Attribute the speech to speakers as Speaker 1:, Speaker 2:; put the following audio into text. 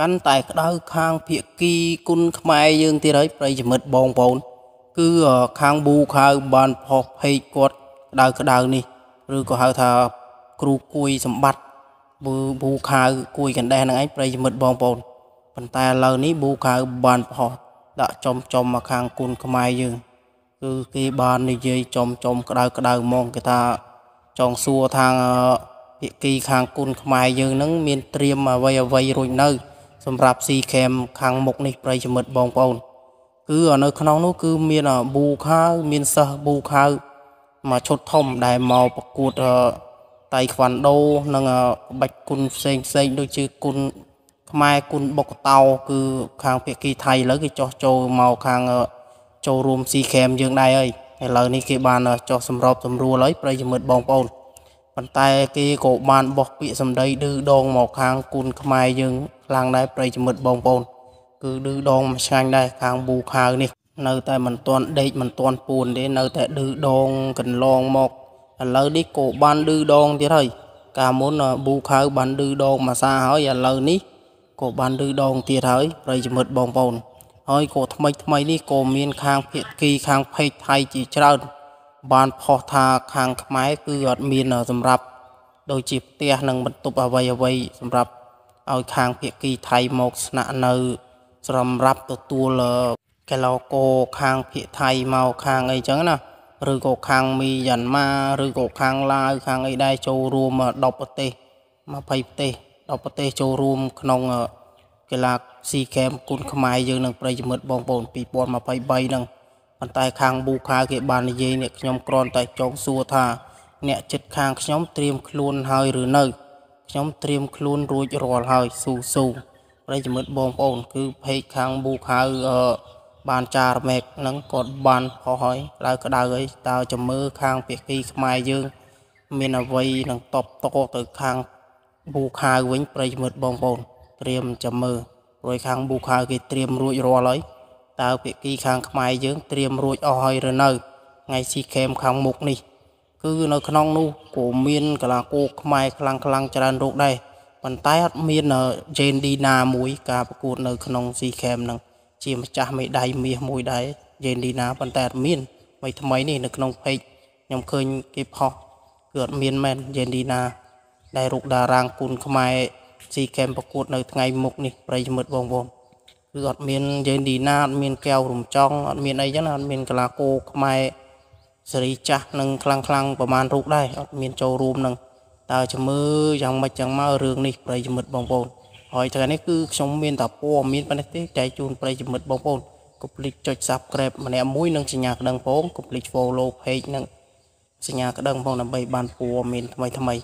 Speaker 1: កាន់តែក្តៅខាងភៀកគីគុណខ្មែរយើងទៀតហើយប្រិយមិត្តបងប្អូនគឺខាងប៊ូខាវបានផុសភេកគាត់ក្តៅក្តៅនេះ ឬក៏ហៅថា គ្រូគួយសម្បត្តិប៊ូខាវគួយកណ្ដេះហ្នឹងឯងប្រិយមិត្តបងប្អូនប៉ុន្តែឥឡូវនេះប៊ូខាវបានផុសដាក់ចំចំមកខាងគុណខ្មែរយើងគឺគេបាននិយាយចំចំក្តៅក្តៅហ្មងគេថាចង់សួរថាភាគីខាងគុណខ្មែរយើងហ្នឹងមានត្រៀមអ្វីអ្វីរួចនៅសម្រាប់ C cam ខាងមុខនេះ ប្រិយមិត្តបងប្អូនគឺនៅក្នុងនោះគឺមានប៊ូខាវមានសិស្សប៊ូខាវមួយឈុតធំដែលមកប្រកួតតៃខ្វាន់ដូ និងបាច់គុណផ្សេងផ្សេងដូចជាគុណខ្មែរគុណបុកតោ គឺខាងភៀកគីថៃឥឡូវគេចោះចូលមកខាងចូលរួម C cam យើងដែរហើយឥឡូវនេះគេបានចោះសម្របសម្រួលហើយប្រិយមិត្តបងប្អូនប៉ុន្តែគេក៏បានបោះពាក្យសម្ដីឌឺដង មកខាងគុណខ្មែរយើងខ្លាំងដែរប្រិយមិត្តបងប្អូន គឺឌឺដងមួយឆ្ងាញ់ដែរខាងប៊ូខាវនេះ នៅតែមិនទាន់ដេកមិនទាន់ពួនទេនៅតែឌឺដងកន្លងមកឥឡូវនេះក៏បានឌឺដងទៀតហើយកាលមុនប៊ូខាវបានឌឺដងមួយសាហើយឥឡូវនេះក៏បានឌឺដងទៀតហើយ ប្រិយមិត្តបងប្អូន ហើយក៏ថ្មីថ្មីនេះក៏មានខាងភៀកគីខាងភេកថៃជាច្រើនបានផុសថាខាងខ្មែរគឺអត់មានសម្រាប់ដូចជាផ្ទះនិងបន្ទប់អ្វីអ្វីសម្រាប់ឲ្យខាងភៀកគីថៃមកស្នាក់នៅសម្រាប់ទទួលកីឡូកោខាងភៀកថៃមកខាងអីចឹងណាឬក៏ខាងមីយ៉ាន់ម៉ាឬក៏ខាងឡាវខាងអីដែរចូលរួម10ប្រទេស20ប្រទេស10ប្រទេសចូលរួមក្នុងកីឡាស៊ីហ្គេមគុណខ្មែរយើងនឹងប្រិយមិត្តបងប្អូន2023នឹងប៉ុន្តែខាងប៊ូខាវគេបាននិយាយអ្នកខ្ញុំគ្រាន់តែចង់សួរថាអ្នកចិត្តខាងខ្ញុំត្រៀមខ្លួនហើយឬនៅខ្ញុំត្រៀមខ្លួនរួចរាល់ហើយស៊ូស៊ូប្រិយមិត្តបងប្អូនគឺភេកខាងប៊ូខាវអឺបានចារមេកនឹងគាត់បានផុសហើយក្តៅក្តៅហើយតើចាំមើលខាងពាក្យខ្មែរយើងមានអវ័យនឹងតបតទៅខាងប៊ូខាវវិញប្រិយមិត្តបងប្អូនត្រៀមចាំមើលរួយខាងប៊ូខាវគេត្រៀមរួចរាល់ហើយតើភាគីខាងខ្មែរយើងត្រៀមរួចអស់ហើយឬនៅថ្ងៃស៊ីខេមខាងមុខនេះ គឺ នៅ ក្នុងនោះក៏មានកីឡាករខ្មែរខ្លាំងខ្លាំងច្រើនរូបដែរប៉ុន្តែអត់មានជេនឌីណាមួយការប្រកួតនៅក្នុងស៊ីខេមនឹងជាម្ចាស់មេដាយមាសមួយដែរជេនឌីណាប៉ុន្តែអត់មានថ្មីថ្មីនេះនៅក្នុងเพจខ្ញុំឃើញគេផុសគឺអត់មានមែនជេនឌីណាដែលរូបតារាងគុណខ្មែរស៊ីខេមប្រកួតនៅថ្ងៃមុខនេះ ប្រិយមិត្តបងប្អូនគឺអត់មានយេនឌីណាអត់មានកែវរំចង់អត់មានអីចឹងណាអត់មានកលាគោខ្មែរសេរីចាស់នឹងខ្លាំងខ្លាំងប្រមាណរូបដែរអត់មានចូលរួមនឹងតើជំមើយ៉ាងម៉េចចឹងមករឿងនេះប្រិយមិត្តបងប្អូនហើយថ្ងៃនេះគឺខ្ញុំមានតែព័ត៌មានប៉ុណ្ណេះទេចែកជូនប្រិយមិត្តបងប្អូនកុំភ្លេចចុច Subscribe ម្នាក់មួយនិងសញ្ញាក្ដឹងផងកុំភ្លេច Follow Page និងសញ្ញាក្ដឹងផងដើម្បីបានព័ត៌មានថ្មីថ្មី